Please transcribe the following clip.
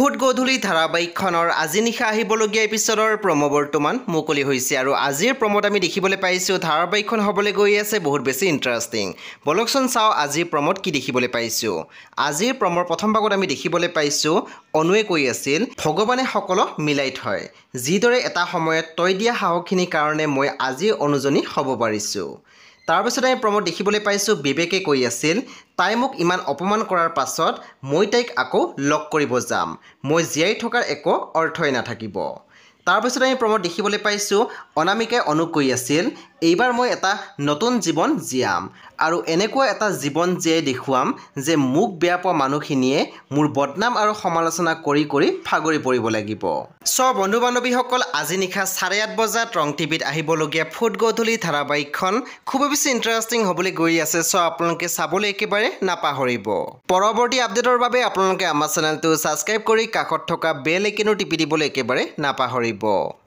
foot গধূলি ধাৰাবাহিকখনৰ আজি নিশা আহিবলগীয়া এপিচডৰ প্ৰম বৰ্তমান মুকলি হৈছে আৰু আজিৰ প্ৰমত আমি দেখিবলৈ পাইছোঁ ধাৰাবাহিকখন হ'বলৈ গৈ আছে বহুত বেছি ইণ্টাৰেষ্টিং বলকচোন চাওঁ আজিৰ প্ৰমত কি দেখিবলৈ পাইছোঁ আজিৰ প্ৰমৰ প্ৰথম ভাগত আমি দেখিবলৈ পাইছোঁ অনুৱে কৈ আছিল ভগৱানে সকলো মিলাই থয় যিদৰে এটা সময়ত তই দিয়া সাহসখিনিৰ কাৰণে মই আজি অনুজনী হ'ব পাৰিছোঁ তাৰপিছত আমি প্ৰমোদ দেখিবলৈ পাইছোঁ বিবেকে কৈ আছিল তাই মোক ইমান অপমান কৰাৰ পাছত মই তাইক আকৌ লগ কৰিব যাম মই জীয়াই থকাৰ একো অৰ্থই নাথাকিব তাৰপিছত আমি প্ৰমোদ দেখিবলৈ পাইছোঁ অনামিকাই অনুপ কৈ আছিল এইবাৰ মই এটা নতুন জীৱন জীয়াম আৰু এনেকুৱা এটা জীৱন জীয়াই দেখুৱাম যে মোক বেয়া পোৱা মানুহখিনিয়ে মোৰ বদনাম আৰু সমালোচনা কৰি কৰি ফাগৰি পৰিব লাগিব চ' বন্ধু বান্ধৱীসকল আজি নিশা চাৰে আঠ বজাত ৰং টিভিত আহিবলগীয়া ফুট গধূলি ধাৰাবাহিকখন খুবেই বেছি ইণ্টাৰেষ্টিং হ'বলৈ গৈ আছে চ' আপোনালোকে চাবলৈ একেবাৰে নাপাহৰিব পৰৱৰ্তী আপডেটৰ বাবে আপোনালোকে আমাৰ চেনেলটো ছাবস্ক্ৰাইব কৰি কাষত থকা বেল এইকেনো টিপি দিবলৈ একেবাৰে নাপাহৰিব